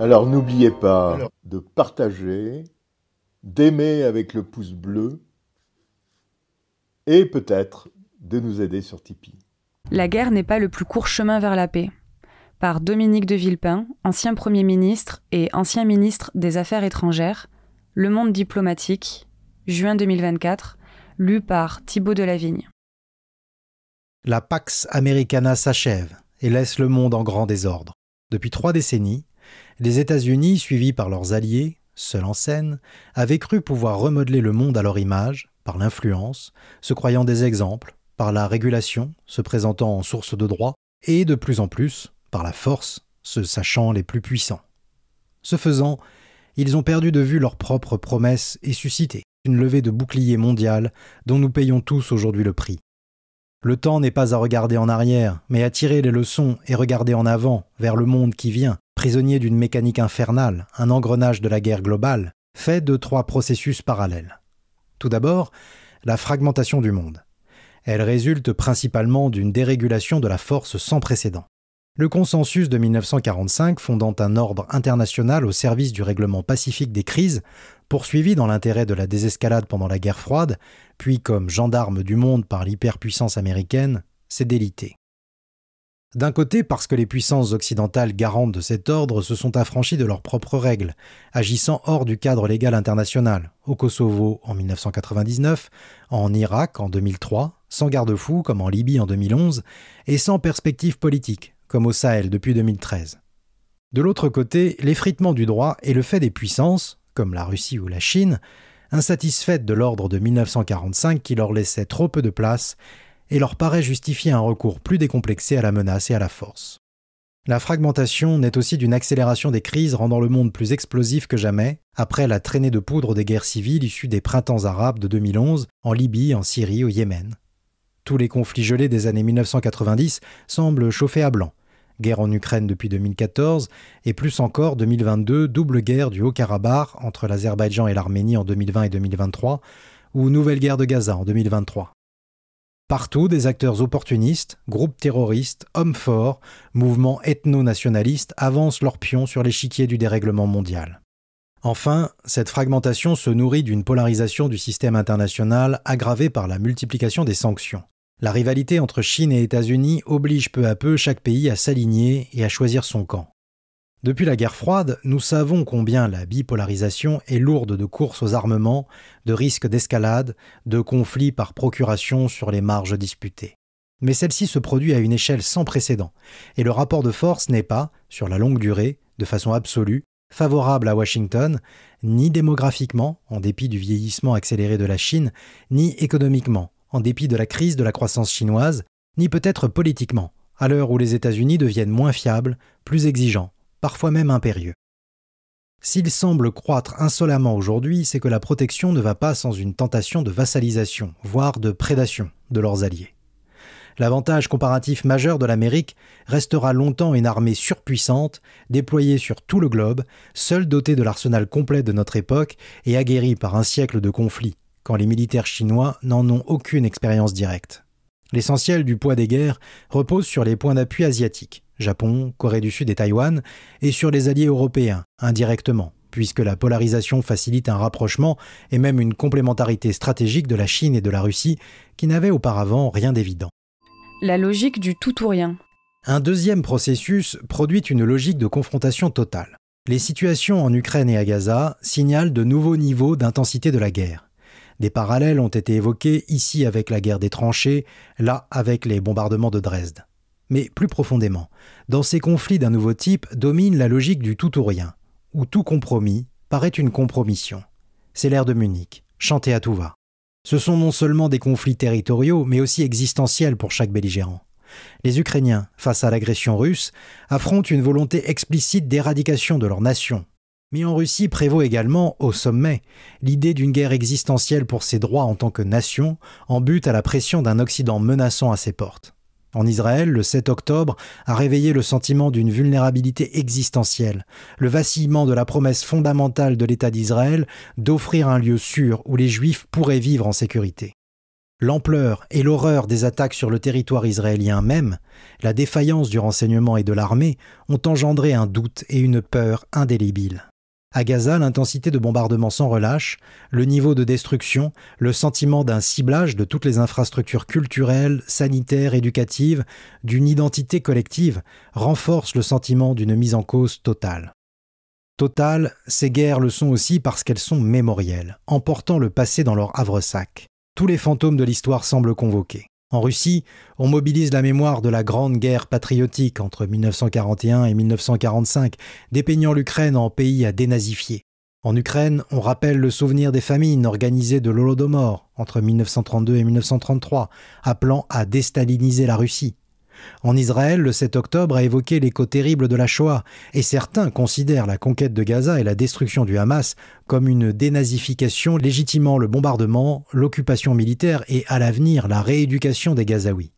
Alors n'oubliez pas de partager, d'aimer avec le pouce bleu et peut-être de nous aider sur Tipeee. La guerre n'est pas le plus court chemin vers la paix. Par Dominique de Villepin, ancien Premier ministre et ancien ministre des Affaires étrangères, Le Monde diplomatique, juin 2024, lu par Thibaut Delavigne. La Pax Americana s'achève et laisse le monde en grand désordre. Depuis trois décennies, les États-Unis, suivis par leurs alliés, seuls en scène, avaient cru pouvoir remodeler le monde à leur image, par l'influence, se croyant des exemples, par la régulation, se présentant en source de droit, et de plus en plus, par la force, se sachant les plus puissants. Ce faisant, ils ont perdu de vue leurs propres promesses et suscité une levée de boucliers mondiale dont nous payons tous aujourd'hui le prix. Le temps n'est pas à regarder en arrière, mais à tirer les leçons et regarder en avant, vers le monde qui vient, prisonnier d'une mécanique infernale, un engrenage de la guerre globale, fait de trois processus parallèles. Tout d'abord, la fragmentation du monde. Elle résulte principalement d'une dérégulation de la force sans précédent. Le consensus de 1945 fondant un ordre international au service du règlement pacifique des crises, poursuivi dans l'intérêt de la désescalade pendant la guerre froide, puis comme gendarme du monde par l'hyperpuissance américaine, s'est délité. D'un côté, parce que les puissances occidentales garantes de cet ordre se sont affranchies de leurs propres règles, agissant hors du cadre légal international, au Kosovo en 1999, en Irak en 2003, sans garde fous comme en Libye en 2011, et sans perspective politique comme au Sahel depuis 2013. De l'autre côté, l'effritement du droit et le fait des puissances, comme la Russie ou la Chine, insatisfaites de l'ordre de 1945 qui leur laissait trop peu de place, et leur paraît justifier un recours plus décomplexé à la menace et à la force. La fragmentation naît aussi d'une accélération des crises rendant le monde plus explosif que jamais, après la traînée de poudre des guerres civiles issues des printemps arabes de 2011 en Libye, en Syrie, au Yémen. Tous les conflits gelés des années 1990 semblent chauffer à blanc. Guerre en Ukraine depuis 2014 et plus encore 2022, double guerre du Haut-Karabakh entre l'Azerbaïdjan et l'Arménie en 2020 et 2023, ou nouvelle guerre de Gaza en 2023. Partout, des acteurs opportunistes, groupes terroristes, hommes forts, mouvements ethno-nationalistes avancent leurs pions sur l'échiquier du dérèglement mondial. Enfin, cette fragmentation se nourrit d'une polarisation du système international aggravée par la multiplication des sanctions. La rivalité entre Chine et États-Unis oblige peu à peu chaque pays à s'aligner et à choisir son camp. Depuis la guerre froide, nous savons combien la bipolarisation est lourde de courses aux armements, de risques d'escalade, de conflits par procuration sur les marges disputées. Mais celle-ci se produit à une échelle sans précédent, et le rapport de force n'est pas, sur la longue durée, de façon absolue, favorable à Washington, ni démographiquement, en dépit du vieillissement accéléré de la Chine, ni économiquement, en dépit de la crise de la croissance chinoise, ni peut-être politiquement, à l'heure où les États-Unis deviennent moins fiables, plus exigeants, parfois même impérieux. S'ils semblent croître insolemment aujourd'hui, c'est que la protection ne va pas sans une tentation de vassalisation, voire de prédation de leurs alliés. L'avantage comparatif majeur de l'Amérique restera longtemps une armée surpuissante, déployée sur tout le globe, seule dotée de l'arsenal complet de notre époque et aguerrie par un siècle de conflits, quand les militaires chinois n'en ont aucune expérience directe. L'essentiel du poids des guerres repose sur les points d'appui asiatiques, Japon, Corée du Sud et Taïwan, et sur les alliés européens, indirectement, puisque la polarisation facilite un rapprochement et même une complémentarité stratégique de la Chine et de la Russie qui n'avaient auparavant rien d'évident. La logique du tout ou rien. Un deuxième processus produit une logique de confrontation totale. Les situations en Ukraine et à Gaza signalent de nouveaux niveaux d'intensité de la guerre. Des parallèles ont été évoqués ici avec la guerre des tranchées, là avec les bombardements de Dresde. Mais plus profondément, dans ces conflits d'un nouveau type domine la logique du tout ou rien, où tout compromis paraît une compromission. C'est l'ère de Munich, chanté à tout va. Ce sont non seulement des conflits territoriaux, mais aussi existentiels pour chaque belligérant. Les Ukrainiens, face à l'agression russe, affrontent une volonté explicite d'éradication de leur nation, mais en Russie prévaut également, au sommet, l'idée d'une guerre existentielle pour ses droits en tant que nation, en but à la pression d'un Occident menaçant à ses portes. En Israël, le 7 octobre a réveillé le sentiment d'une vulnérabilité existentielle, le vacillement de la promesse fondamentale de l'État d'Israël d'offrir un lieu sûr où les Juifs pourraient vivre en sécurité. L'ampleur et l'horreur des attaques sur le territoire israélien même, la défaillance du renseignement et de l'armée ont engendré un doute et une peur indélébiles. À Gaza, l'intensité de bombardements sans relâche, le niveau de destruction, le sentiment d'un ciblage de toutes les infrastructures culturelles, sanitaires, éducatives, d'une identité collective, renforcent le sentiment d'une mise en cause totale. Totale, ces guerres le sont aussi parce qu'elles sont mémorielles, emportant le passé dans leur havresac Tous les fantômes de l'histoire semblent convoqués. En Russie, on mobilise la mémoire de la Grande Guerre patriotique entre 1941 et 1945, dépeignant l'Ukraine en pays à dénazifier. En Ukraine, on rappelle le souvenir des famines organisées de l'Holodomor entre 1932 et 1933, appelant à déstaliniser la Russie. En Israël, le 7 octobre a évoqué l'écho terrible de la Shoah, et certains considèrent la conquête de Gaza et la destruction du Hamas comme une dénazification légitimant le bombardement, l'occupation militaire et à l'avenir la rééducation des Gazaouis.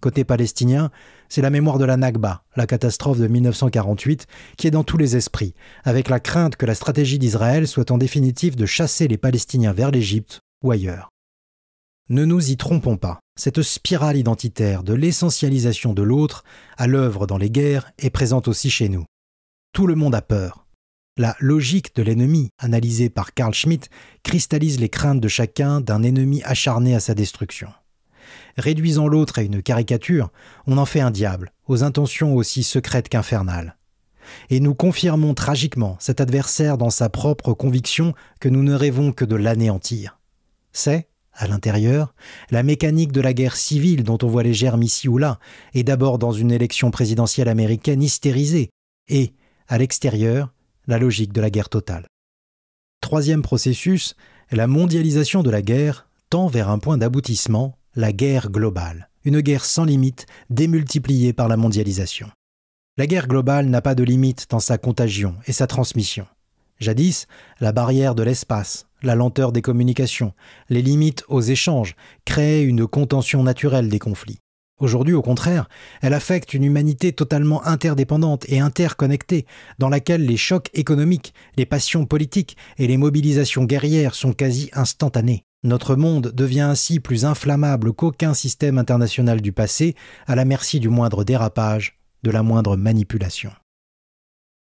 Côté palestinien, c'est la mémoire de la Nakba, la catastrophe de 1948, qui est dans tous les esprits, avec la crainte que la stratégie d'Israël soit en définitive de chasser les Palestiniens vers l'Égypte ou ailleurs. Ne nous y trompons pas. Cette spirale identitaire de l'essentialisation de l'autre à l'œuvre dans les guerres est présente aussi chez nous. Tout le monde a peur. La logique de l'ennemi, analysée par Carl Schmitt, cristallise les craintes de chacun d'un ennemi acharné à sa destruction. Réduisant l'autre à une caricature, on en fait un diable, aux intentions aussi secrètes qu'infernales. Et nous confirmons tragiquement cet adversaire dans sa propre conviction que nous ne rêvons que de l'anéantir. C'est, à l'intérieur, la mécanique de la guerre civile dont on voit les germes ici ou là est d'abord dans une élection présidentielle américaine hystérisée, et, à l'extérieur, la logique de la guerre totale. Troisième processus, la mondialisation de la guerre tend vers un point d'aboutissement, la guerre globale, une guerre sans limite, démultipliée par la mondialisation. La guerre globale n'a pas de limite dans sa contagion et sa transmission. Jadis, la barrière de l'espace, la lenteur des communications, les limites aux échanges, créent une contention naturelle des conflits. Aujourd'hui, au contraire, elle affecte une humanité totalement interdépendante et interconnectée, dans laquelle les chocs économiques, les passions politiques et les mobilisations guerrières sont quasi instantanées. Notre monde devient ainsi plus inflammable qu'aucun système international du passé, à la merci du moindre dérapage, de la moindre manipulation.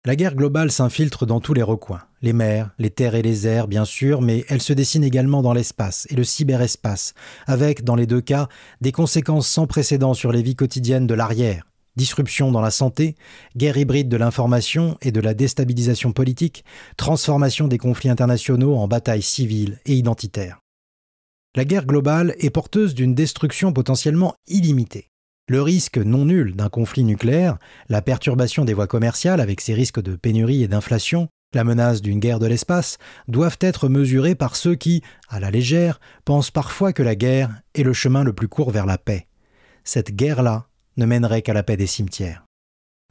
La guerre globale s'infiltre dans tous les recoins, les mers, les terres et les airs bien sûr, mais elle se dessine également dans l'espace et le cyberespace, avec, dans les deux cas, des conséquences sans précédent sur les vies quotidiennes de l'arrière. Disruption dans la santé, guerre hybride de l'information et de la déstabilisation politique, transformation des conflits internationaux en batailles civiles et identitaires. La guerre globale est porteuse d'une destruction potentiellement illimitée. Le risque non nul d'un conflit nucléaire, la perturbation des voies commerciales avec ses risques de pénurie et d'inflation, la menace d'une guerre de l'espace doivent être mesurés par ceux qui, à la légère, pensent parfois que la guerre est le chemin le plus court vers la paix. Cette guerre-là ne mènerait qu'à la paix des cimetières.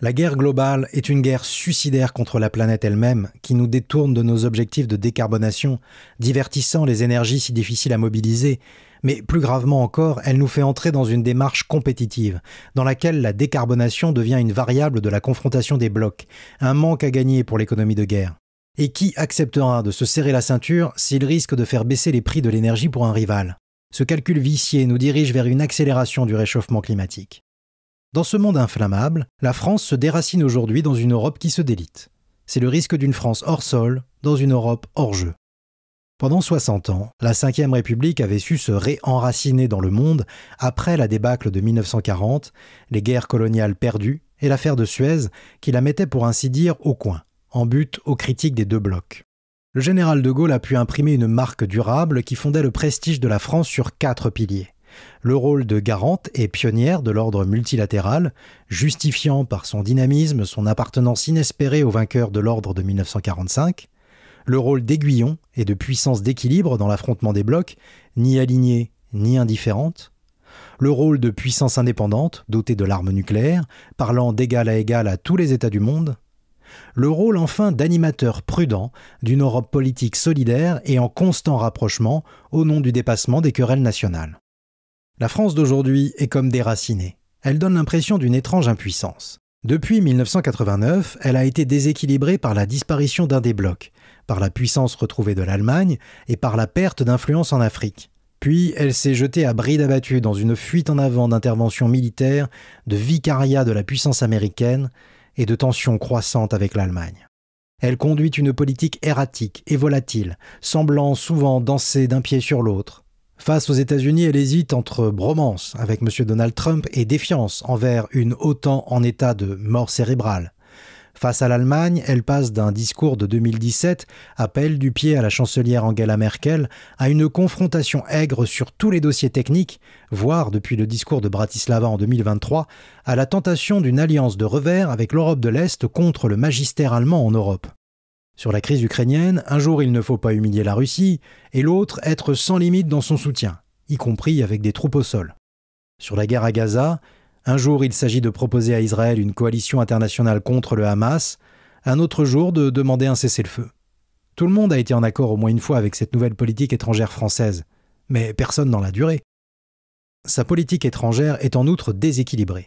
La guerre globale est une guerre suicidaire contre la planète elle-même qui nous détourne de nos objectifs de décarbonation, divertissant les énergies si difficiles à mobiliser mais plus gravement encore, elle nous fait entrer dans une démarche compétitive, dans laquelle la décarbonation devient une variable de la confrontation des blocs, un manque à gagner pour l'économie de guerre. Et qui acceptera de se serrer la ceinture s'il risque de faire baisser les prix de l'énergie pour un rival Ce calcul vicié nous dirige vers une accélération du réchauffement climatique. Dans ce monde inflammable, la France se déracine aujourd'hui dans une Europe qui se délite. C'est le risque d'une France hors sol dans une Europe hors jeu. Pendant 60 ans, la Ve République avait su se réenraciner dans le monde après la débâcle de 1940, les guerres coloniales perdues et l'affaire de Suez qui la mettait pour ainsi dire au coin, en but aux critiques des deux blocs. Le général de Gaulle a pu imprimer une marque durable qui fondait le prestige de la France sur quatre piliers. Le rôle de garante et pionnière de l'ordre multilatéral, justifiant par son dynamisme son appartenance inespérée aux vainqueurs de l'ordre de 1945, le rôle d'aiguillon et de puissance d'équilibre dans l'affrontement des blocs, ni alignée ni indifférente, le rôle de puissance indépendante, dotée de l'arme nucléaire, parlant d'égal à égal à tous les États du monde, le rôle enfin d'animateur prudent d'une Europe politique solidaire et en constant rapprochement au nom du dépassement des querelles nationales. La France d'aujourd'hui est comme déracinée. Elle donne l'impression d'une étrange impuissance. Depuis 1989, elle a été déséquilibrée par la disparition d'un des blocs, par la puissance retrouvée de l'Allemagne et par la perte d'influence en Afrique. Puis elle s'est jetée à bride abattue dans une fuite en avant d'interventions militaires, de vicariat de la puissance américaine et de tensions croissantes avec l'Allemagne. Elle conduit une politique erratique et volatile, semblant souvent danser d'un pied sur l'autre. Face aux États-Unis, elle hésite entre bromance avec M. Donald Trump et défiance envers une OTAN en état de mort cérébrale, Face à l'Allemagne, elle passe d'un discours de 2017, appel du pied à la chancelière Angela Merkel, à une confrontation aigre sur tous les dossiers techniques, voire depuis le discours de Bratislava en 2023, à la tentation d'une alliance de revers avec l'Europe de l'Est contre le magistère allemand en Europe. Sur la crise ukrainienne, un jour il ne faut pas humilier la Russie, et l'autre être sans limite dans son soutien, y compris avec des troupes au sol. Sur la guerre à Gaza, un jour, il s'agit de proposer à Israël une coalition internationale contre le Hamas, un autre jour de demander un cessez-le-feu. Tout le monde a été en accord au moins une fois avec cette nouvelle politique étrangère française, mais personne dans la durée. Sa politique étrangère est en outre déséquilibrée.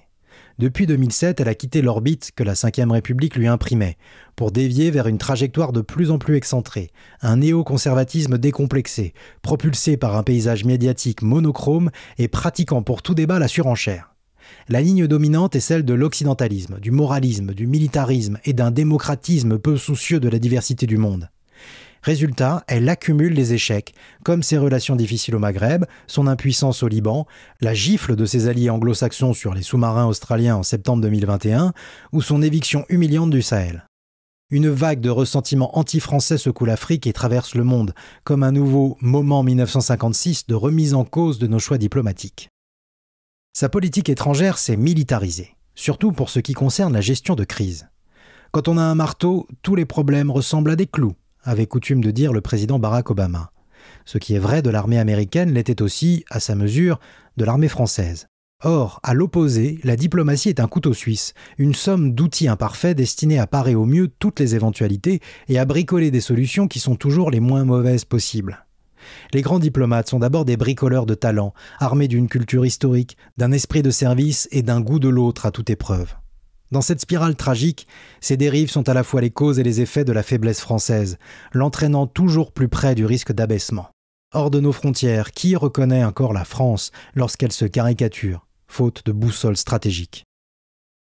Depuis 2007, elle a quitté l'orbite que la Ve République lui imprimait, pour dévier vers une trajectoire de plus en plus excentrée, un néoconservatisme décomplexé, propulsé par un paysage médiatique monochrome et pratiquant pour tout débat la surenchère la ligne dominante est celle de l'occidentalisme, du moralisme, du militarisme et d'un démocratisme peu soucieux de la diversité du monde. Résultat, elle accumule les échecs, comme ses relations difficiles au Maghreb, son impuissance au Liban, la gifle de ses alliés anglo-saxons sur les sous-marins australiens en septembre 2021, ou son éviction humiliante du Sahel. Une vague de ressentiments anti-français secoue l'Afrique et traverse le monde, comme un nouveau moment 1956 de remise en cause de nos choix diplomatiques. Sa politique étrangère s'est militarisée, surtout pour ce qui concerne la gestion de crise. Quand on a un marteau, tous les problèmes ressemblent à des clous, avait coutume de dire le président Barack Obama. Ce qui est vrai de l'armée américaine l'était aussi, à sa mesure, de l'armée française. Or, à l'opposé, la diplomatie est un couteau suisse, une somme d'outils imparfaits destinés à parer au mieux toutes les éventualités et à bricoler des solutions qui sont toujours les moins mauvaises possibles. Les grands diplomates sont d'abord des bricoleurs de talent, armés d'une culture historique, d'un esprit de service et d'un goût de l'autre à toute épreuve. Dans cette spirale tragique, ces dérives sont à la fois les causes et les effets de la faiblesse française, l'entraînant toujours plus près du risque d'abaissement. Hors de nos frontières, qui reconnaît encore la France lorsqu'elle se caricature, faute de boussole stratégique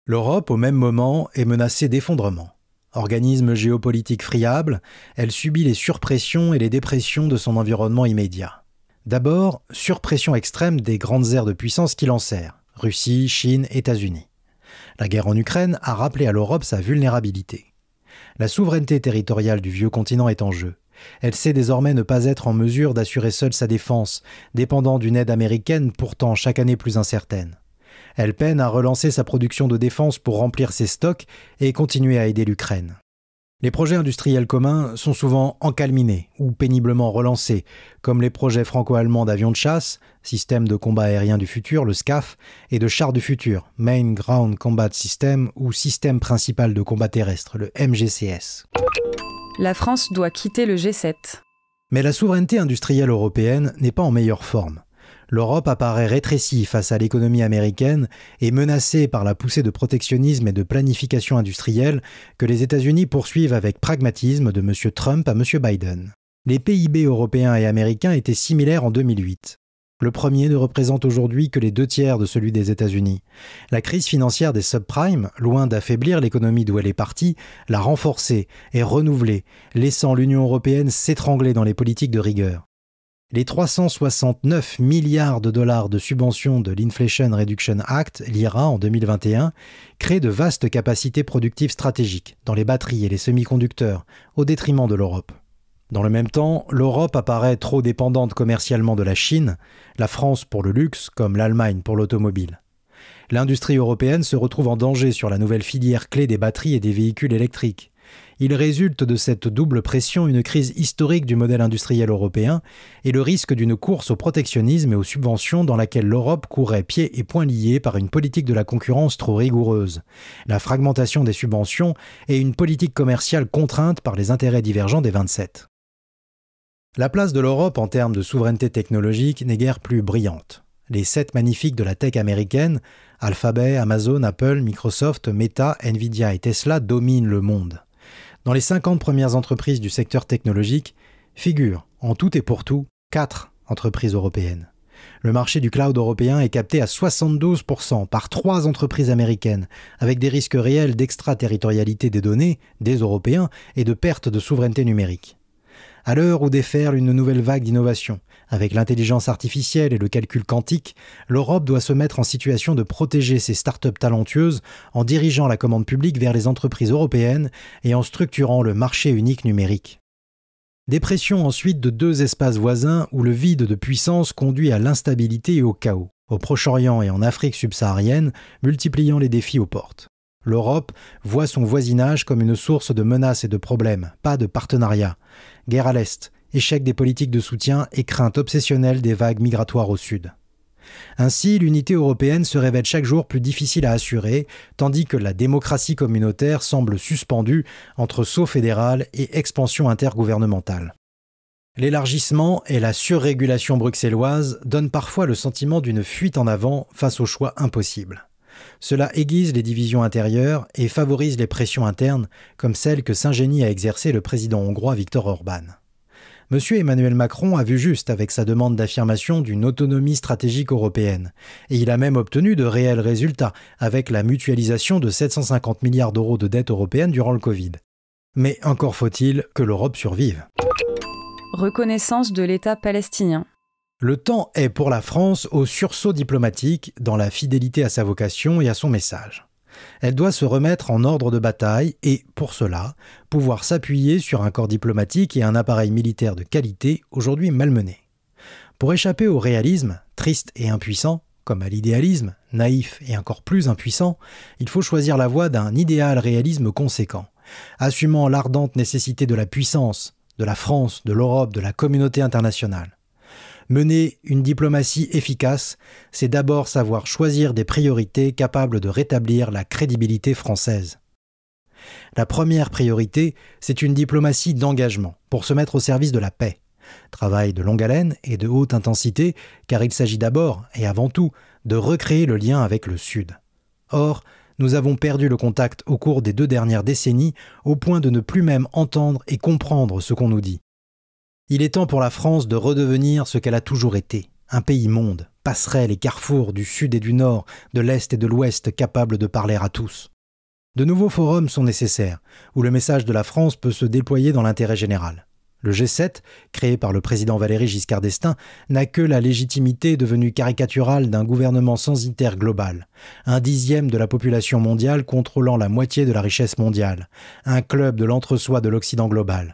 L'Europe, au même moment, est menacée d'effondrement. Organisme géopolitique friable, elle subit les surpressions et les dépressions de son environnement immédiat. D'abord, surpression extrême des grandes aires de puissance qui l'enserrent Russie, Chine, États-Unis. La guerre en Ukraine a rappelé à l'Europe sa vulnérabilité. La souveraineté territoriale du vieux continent est en jeu. Elle sait désormais ne pas être en mesure d'assurer seule sa défense, dépendant d'une aide américaine pourtant chaque année plus incertaine. Elle peine à relancer sa production de défense pour remplir ses stocks et continuer à aider l'Ukraine. Les projets industriels communs sont souvent encalminés ou péniblement relancés, comme les projets franco-allemands d'avions de chasse, système de combat aérien du futur, le SCAF, et de chars du futur, Main Ground Combat System ou système principal de combat terrestre, le MGCS. La France doit quitter le G7. Mais la souveraineté industrielle européenne n'est pas en meilleure forme l'Europe apparaît rétrécie face à l'économie américaine et menacée par la poussée de protectionnisme et de planification industrielle que les États-Unis poursuivent avec pragmatisme de M. Trump à M. Biden. Les PIB européens et américains étaient similaires en 2008. Le premier ne représente aujourd'hui que les deux tiers de celui des États-Unis. La crise financière des subprimes, loin d'affaiblir l'économie d'où elle est partie, l'a renforcée et renouvelée, laissant l'Union européenne s'étrangler dans les politiques de rigueur. Les 369 milliards de dollars de subventions de l'Inflation Reduction Act, l'IRA, en 2021, créent de vastes capacités productives stratégiques dans les batteries et les semi-conducteurs, au détriment de l'Europe. Dans le même temps, l'Europe apparaît trop dépendante commercialement de la Chine, la France pour le luxe, comme l'Allemagne pour l'automobile. L'industrie européenne se retrouve en danger sur la nouvelle filière clé des batteries et des véhicules électriques. Il résulte de cette double pression une crise historique du modèle industriel européen et le risque d'une course au protectionnisme et aux subventions dans laquelle l'Europe courait pieds et poings liés par une politique de la concurrence trop rigoureuse, la fragmentation des subventions et une politique commerciale contrainte par les intérêts divergents des 27. La place de l'Europe en termes de souveraineté technologique n'est guère plus brillante. Les sept magnifiques de la tech américaine, Alphabet, Amazon, Apple, Microsoft, Meta, Nvidia et Tesla dominent le monde. Dans les 50 premières entreprises du secteur technologique figurent, en tout et pour tout, 4 entreprises européennes. Le marché du cloud européen est capté à 72% par trois entreprises américaines, avec des risques réels d'extraterritorialité des données des Européens et de perte de souveraineté numérique. À l'heure où déferle une nouvelle vague d'innovation, avec l'intelligence artificielle et le calcul quantique, l'Europe doit se mettre en situation de protéger ses start startups talentueuses en dirigeant la commande publique vers les entreprises européennes et en structurant le marché unique numérique. Dépression ensuite de deux espaces voisins où le vide de puissance conduit à l'instabilité et au chaos, au Proche-Orient et en Afrique subsaharienne, multipliant les défis aux portes. L'Europe voit son voisinage comme une source de menaces et de problèmes, pas de partenariat. Guerre à l'Est, échec des politiques de soutien et crainte obsessionnelle des vagues migratoires au sud. Ainsi, l'unité européenne se révèle chaque jour plus difficile à assurer, tandis que la démocratie communautaire semble suspendue entre saut fédéral et expansion intergouvernementale. L'élargissement et la surrégulation bruxelloise donnent parfois le sentiment d'une fuite en avant face aux choix impossibles. Cela aiguise les divisions intérieures et favorise les pressions internes, comme celles que Saint-Génie a le président hongrois Viktor Orban. Monsieur Emmanuel Macron a vu juste avec sa demande d'affirmation d'une autonomie stratégique européenne. Et il a même obtenu de réels résultats avec la mutualisation de 750 milliards d'euros de dettes européennes durant le Covid. Mais encore faut-il que l'Europe survive. Reconnaissance de l'État palestinien. Le temps est pour la France au sursaut diplomatique dans la fidélité à sa vocation et à son message. Elle doit se remettre en ordre de bataille et, pour cela, pouvoir s'appuyer sur un corps diplomatique et un appareil militaire de qualité aujourd'hui malmené. Pour échapper au réalisme, triste et impuissant, comme à l'idéalisme, naïf et encore plus impuissant, il faut choisir la voie d'un idéal réalisme conséquent, assumant l'ardente nécessité de la puissance, de la France, de l'Europe, de la communauté internationale. Mener une diplomatie efficace, c'est d'abord savoir choisir des priorités capables de rétablir la crédibilité française. La première priorité, c'est une diplomatie d'engagement, pour se mettre au service de la paix. Travail de longue haleine et de haute intensité, car il s'agit d'abord et avant tout de recréer le lien avec le Sud. Or, nous avons perdu le contact au cours des deux dernières décennies, au point de ne plus même entendre et comprendre ce qu'on nous dit. Il est temps pour la France de redevenir ce qu'elle a toujours été, un pays monde, passerelle et carrefour du sud et du nord, de l'est et de l'ouest capable de parler à tous. De nouveaux forums sont nécessaires, où le message de la France peut se déployer dans l'intérêt général. Le G7, créé par le président Valéry Giscard d'Estaing, n'a que la légitimité devenue caricaturale d'un gouvernement censitaire global, un dixième de la population mondiale contrôlant la moitié de la richesse mondiale, un club de l'entre-soi de l'Occident global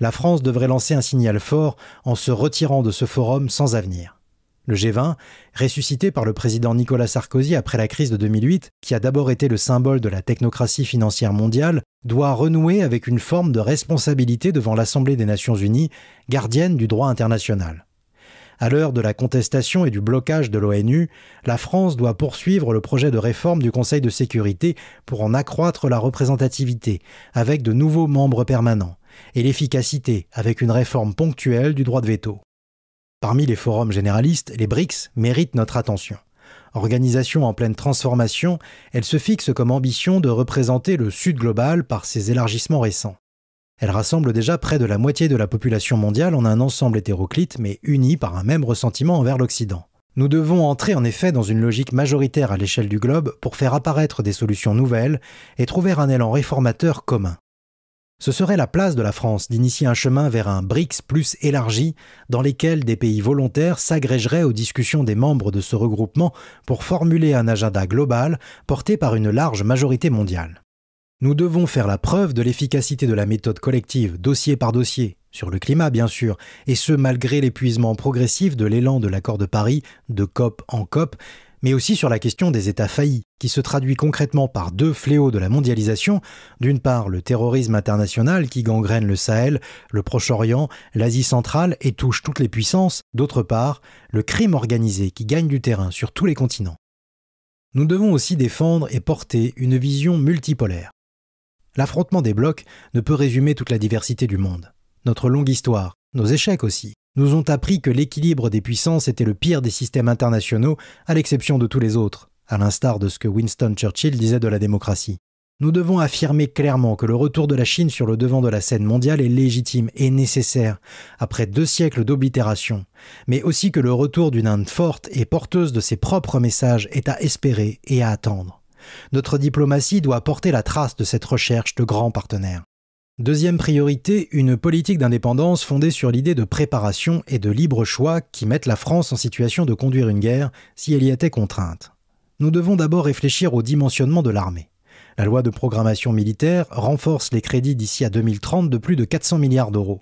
la France devrait lancer un signal fort en se retirant de ce forum sans avenir. Le G20, ressuscité par le président Nicolas Sarkozy après la crise de 2008, qui a d'abord été le symbole de la technocratie financière mondiale, doit renouer avec une forme de responsabilité devant l'Assemblée des Nations Unies, gardienne du droit international. À l'heure de la contestation et du blocage de l'ONU, la France doit poursuivre le projet de réforme du Conseil de sécurité pour en accroître la représentativité, avec de nouveaux membres permanents et l'efficacité avec une réforme ponctuelle du droit de veto. Parmi les forums généralistes, les BRICS méritent notre attention. Organisation en pleine transformation, elle se fixe comme ambition de représenter le Sud global par ses élargissements récents. Elle rassemble déjà près de la moitié de la population mondiale en un ensemble hétéroclite mais uni par un même ressentiment envers l'Occident. Nous devons entrer en effet dans une logique majoritaire à l'échelle du globe pour faire apparaître des solutions nouvelles et trouver un élan réformateur commun ce serait la place de la France d'initier un chemin vers un BRICS plus élargi, dans lequel des pays volontaires s'agrégeraient aux discussions des membres de ce regroupement pour formuler un agenda global porté par une large majorité mondiale. Nous devons faire la preuve de l'efficacité de la méthode collective, dossier par dossier, sur le climat bien sûr, et ce malgré l'épuisement progressif de l'élan de l'accord de Paris, de COP en COP, mais aussi sur la question des États faillis, qui se traduit concrètement par deux fléaux de la mondialisation, d'une part le terrorisme international qui gangrène le Sahel, le Proche-Orient, l'Asie centrale et touche toutes les puissances, d'autre part le crime organisé qui gagne du terrain sur tous les continents. Nous devons aussi défendre et porter une vision multipolaire. L'affrontement des blocs ne peut résumer toute la diversité du monde, notre longue histoire, nos échecs aussi, nous ont appris que l'équilibre des puissances était le pire des systèmes internationaux, à l'exception de tous les autres, à l'instar de ce que Winston Churchill disait de la démocratie. Nous devons affirmer clairement que le retour de la Chine sur le devant de la scène mondiale est légitime et nécessaire, après deux siècles d'oblitération, mais aussi que le retour d'une Inde forte et porteuse de ses propres messages est à espérer et à attendre. Notre diplomatie doit porter la trace de cette recherche de grands partenaires. Deuxième priorité, une politique d'indépendance fondée sur l'idée de préparation et de libre choix qui mette la France en situation de conduire une guerre si elle y était contrainte. Nous devons d'abord réfléchir au dimensionnement de l'armée. La loi de programmation militaire renforce les crédits d'ici à 2030 de plus de 400 milliards d'euros.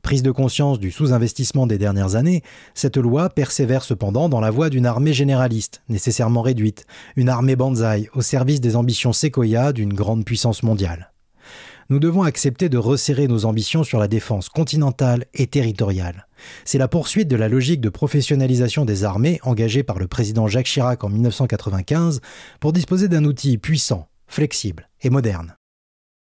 Prise de conscience du sous-investissement des dernières années, cette loi persévère cependant dans la voie d'une armée généraliste, nécessairement réduite, une armée banzai au service des ambitions séquoia d'une grande puissance mondiale nous devons accepter de resserrer nos ambitions sur la défense continentale et territoriale. C'est la poursuite de la logique de professionnalisation des armées engagée par le président Jacques Chirac en 1995 pour disposer d'un outil puissant, flexible et moderne.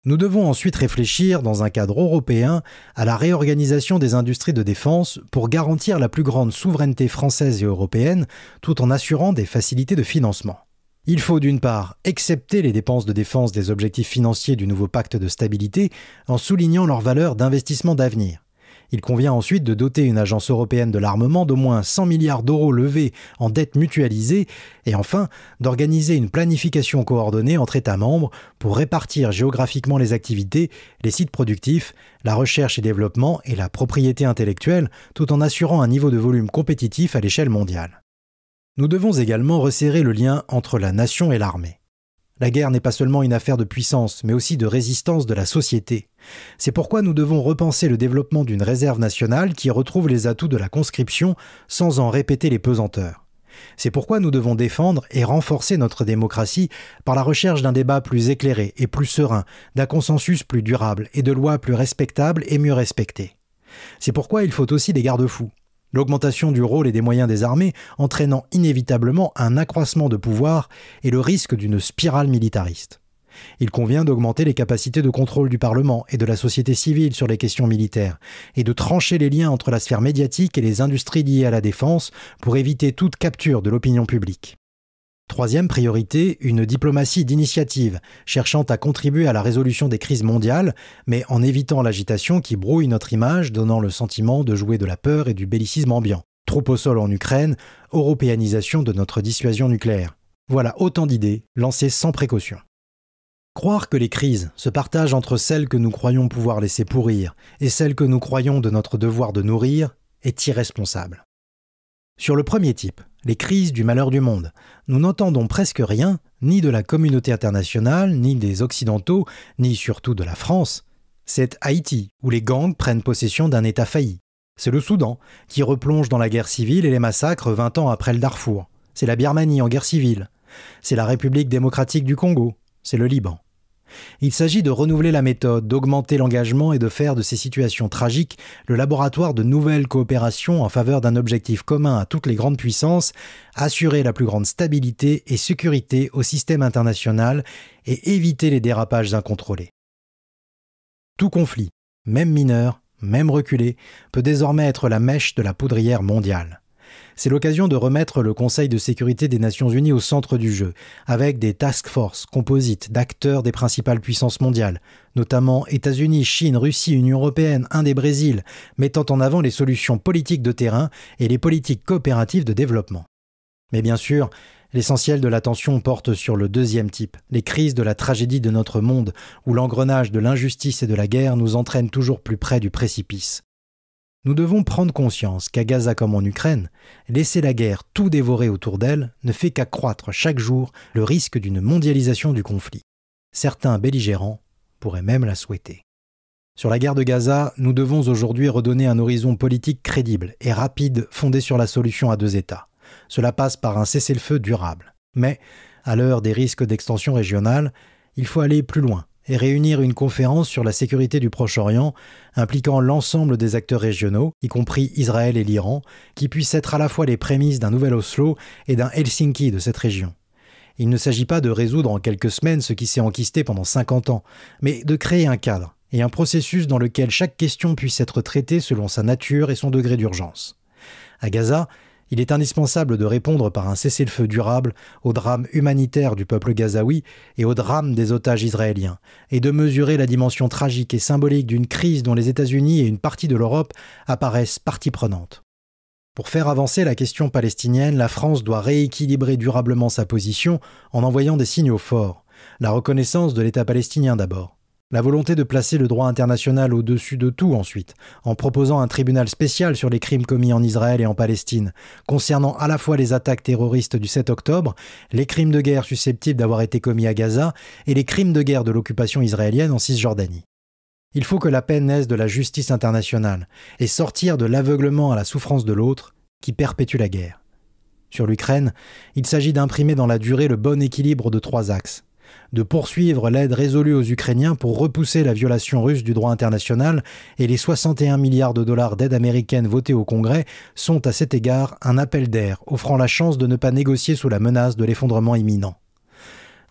Nous devons ensuite réfléchir, dans un cadre européen, à la réorganisation des industries de défense pour garantir la plus grande souveraineté française et européenne tout en assurant des facilités de financement. Il faut d'une part accepter les dépenses de défense des objectifs financiers du nouveau pacte de stabilité en soulignant leur valeur d'investissement d'avenir. Il convient ensuite de doter une agence européenne de l'armement d'au moins 100 milliards d'euros levés en dettes mutualisées et enfin d'organiser une planification coordonnée entre États membres pour répartir géographiquement les activités, les sites productifs, la recherche et développement et la propriété intellectuelle tout en assurant un niveau de volume compétitif à l'échelle mondiale. Nous devons également resserrer le lien entre la nation et l'armée. La guerre n'est pas seulement une affaire de puissance, mais aussi de résistance de la société. C'est pourquoi nous devons repenser le développement d'une réserve nationale qui retrouve les atouts de la conscription sans en répéter les pesanteurs. C'est pourquoi nous devons défendre et renforcer notre démocratie par la recherche d'un débat plus éclairé et plus serein, d'un consensus plus durable et de lois plus respectables et mieux respectées. C'est pourquoi il faut aussi des garde-fous. L'augmentation du rôle et des moyens des armées entraînant inévitablement un accroissement de pouvoir et le risque d'une spirale militariste. Il convient d'augmenter les capacités de contrôle du Parlement et de la société civile sur les questions militaires, et de trancher les liens entre la sphère médiatique et les industries liées à la défense pour éviter toute capture de l'opinion publique. Troisième priorité, une diplomatie d'initiative, cherchant à contribuer à la résolution des crises mondiales, mais en évitant l'agitation qui brouille notre image, donnant le sentiment de jouer de la peur et du bellicisme ambiant. Troupes au sol en Ukraine, européanisation de notre dissuasion nucléaire. Voilà autant d'idées lancées sans précaution. Croire que les crises se partagent entre celles que nous croyons pouvoir laisser pourrir et celles que nous croyons de notre devoir de nourrir est irresponsable. Sur le premier type, les crises du malheur du monde. Nous n'entendons presque rien, ni de la communauté internationale, ni des Occidentaux, ni surtout de la France. C'est Haïti, où les gangs prennent possession d'un État failli. C'est le Soudan, qui replonge dans la guerre civile et les massacres 20 ans après le Darfour. C'est la Birmanie en guerre civile. C'est la République démocratique du Congo. C'est le Liban. Il s'agit de renouveler la méthode, d'augmenter l'engagement et de faire de ces situations tragiques le laboratoire de nouvelles coopérations en faveur d'un objectif commun à toutes les grandes puissances, assurer la plus grande stabilité et sécurité au système international et éviter les dérapages incontrôlés. Tout conflit, même mineur, même reculé, peut désormais être la mèche de la poudrière mondiale c'est l'occasion de remettre le Conseil de sécurité des Nations Unies au centre du jeu, avec des task forces composites d'acteurs des principales puissances mondiales, notamment États-Unis, Chine, Russie, Union européenne, Inde et Brésil, mettant en avant les solutions politiques de terrain et les politiques coopératives de développement. Mais bien sûr, L'essentiel de l'attention porte sur le deuxième type, les crises de la tragédie de notre monde, où l'engrenage de l'injustice et de la guerre nous entraîne toujours plus près du précipice. Nous devons prendre conscience qu'à Gaza comme en Ukraine, laisser la guerre tout dévorer autour d'elle ne fait qu'accroître chaque jour le risque d'une mondialisation du conflit. Certains belligérants pourraient même la souhaiter. Sur la guerre de Gaza, nous devons aujourd'hui redonner un horizon politique crédible et rapide fondé sur la solution à deux États. Cela passe par un cessez-le-feu durable. Mais, à l'heure des risques d'extension régionale, il faut aller plus loin et réunir une conférence sur la sécurité du Proche-Orient impliquant l'ensemble des acteurs régionaux, y compris Israël et l'Iran, qui puissent être à la fois les prémices d'un nouvel Oslo et d'un Helsinki de cette région. Il ne s'agit pas de résoudre en quelques semaines ce qui s'est enquisté pendant 50 ans, mais de créer un cadre et un processus dans lequel chaque question puisse être traitée selon sa nature et son degré d'urgence. À Gaza, il est indispensable de répondre par un cessez-le-feu durable au drame humanitaire du peuple gazaoui et au drame des otages israéliens, et de mesurer la dimension tragique et symbolique d'une crise dont les États-Unis et une partie de l'Europe apparaissent partie prenante. Pour faire avancer la question palestinienne, la France doit rééquilibrer durablement sa position en envoyant des signaux forts. La reconnaissance de l'État palestinien d'abord. La volonté de placer le droit international au-dessus de tout ensuite, en proposant un tribunal spécial sur les crimes commis en Israël et en Palestine, concernant à la fois les attaques terroristes du 7 octobre, les crimes de guerre susceptibles d'avoir été commis à Gaza et les crimes de guerre de l'occupation israélienne en Cisjordanie. Il faut que la paix naisse de la justice internationale et sortir de l'aveuglement à la souffrance de l'autre qui perpétue la guerre. Sur l'Ukraine, il s'agit d'imprimer dans la durée le bon équilibre de trois axes de poursuivre l'aide résolue aux Ukrainiens pour repousser la violation russe du droit international et les 61 milliards de dollars d'aide américaine votée au Congrès sont à cet égard un appel d'air, offrant la chance de ne pas négocier sous la menace de l'effondrement imminent.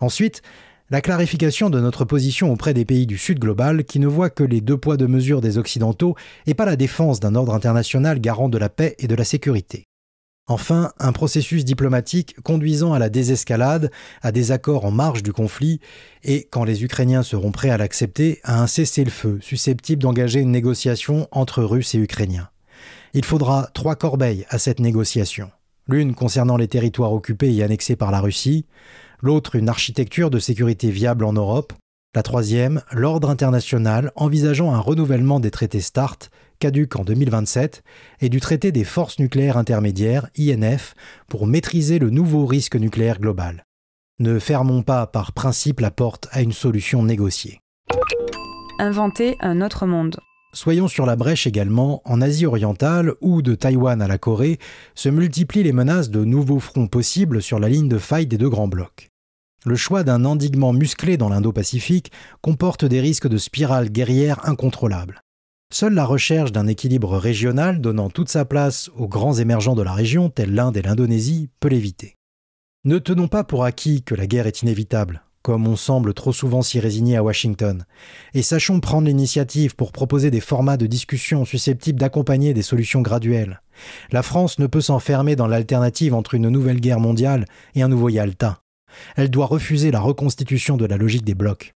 Ensuite, la clarification de notre position auprès des pays du Sud global qui ne voient que les deux poids deux mesures des Occidentaux et pas la défense d'un ordre international garant de la paix et de la sécurité. Enfin, un processus diplomatique conduisant à la désescalade, à des accords en marge du conflit, et, quand les Ukrainiens seront prêts à l'accepter, à un cessez-le-feu susceptible d'engager une négociation entre Russes et Ukrainiens. Il faudra trois corbeilles à cette négociation. L'une concernant les territoires occupés et annexés par la Russie, l'autre une architecture de sécurité viable en Europe, la troisième, l'ordre international envisageant un renouvellement des traités START caduque en 2027, et du traité des forces nucléaires intermédiaires, INF, pour maîtriser le nouveau risque nucléaire global. Ne fermons pas par principe la porte à une solution négociée. Inventer un autre monde. Soyons sur la brèche également, en Asie orientale ou de Taïwan à la Corée, se multiplient les menaces de nouveaux fronts possibles sur la ligne de faille des deux grands blocs. Le choix d'un endiguement musclé dans l'Indo-Pacifique comporte des risques de spirale guerrière incontrôlable. Seule la recherche d'un équilibre régional donnant toute sa place aux grands émergents de la région, tels l'Inde et l'Indonésie, peut l'éviter. Ne tenons pas pour acquis que la guerre est inévitable, comme on semble trop souvent s'y résigner à Washington, et sachons prendre l'initiative pour proposer des formats de discussion susceptibles d'accompagner des solutions graduelles. La France ne peut s'enfermer dans l'alternative entre une nouvelle guerre mondiale et un nouveau Yalta. Elle doit refuser la reconstitution de la logique des blocs.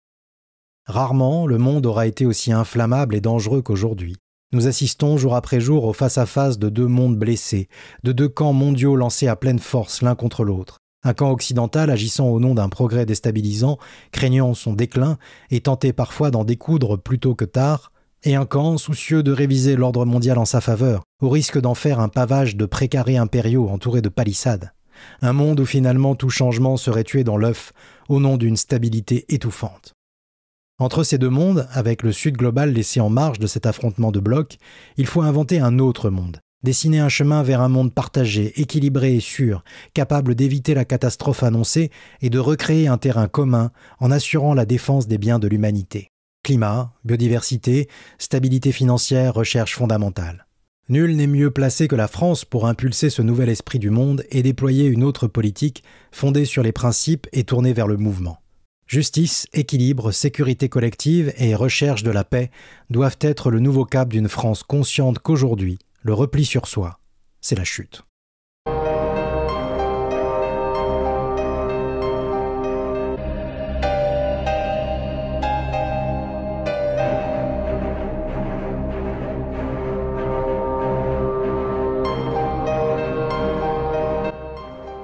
Rarement le monde aura été aussi inflammable et dangereux qu'aujourd'hui. Nous assistons jour après jour au face-à-face de deux mondes blessés, de deux camps mondiaux lancés à pleine force l'un contre l'autre. Un camp occidental agissant au nom d'un progrès déstabilisant, craignant son déclin et tenté parfois d'en découdre plus tôt que tard, et un camp soucieux de réviser l'ordre mondial en sa faveur, au risque d'en faire un pavage de précarés impériaux entourés de palissades. Un monde où finalement tout changement serait tué dans l'œuf, au nom d'une stabilité étouffante. Entre ces deux mondes, avec le Sud global laissé en marge de cet affrontement de blocs, il faut inventer un autre monde, dessiner un chemin vers un monde partagé, équilibré et sûr, capable d'éviter la catastrophe annoncée et de recréer un terrain commun en assurant la défense des biens de l'humanité. Climat, biodiversité, stabilité financière, recherche fondamentale. Nul n'est mieux placé que la France pour impulser ce nouvel esprit du monde et déployer une autre politique fondée sur les principes et tournée vers le mouvement. Justice, équilibre, sécurité collective et recherche de la paix doivent être le nouveau cap d'une France consciente qu'aujourd'hui, le repli sur soi, c'est la chute.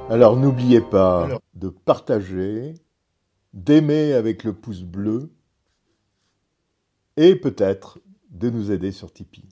Alors n'oubliez pas de partager, d'aimer avec le pouce bleu et peut-être de nous aider sur Tipeee.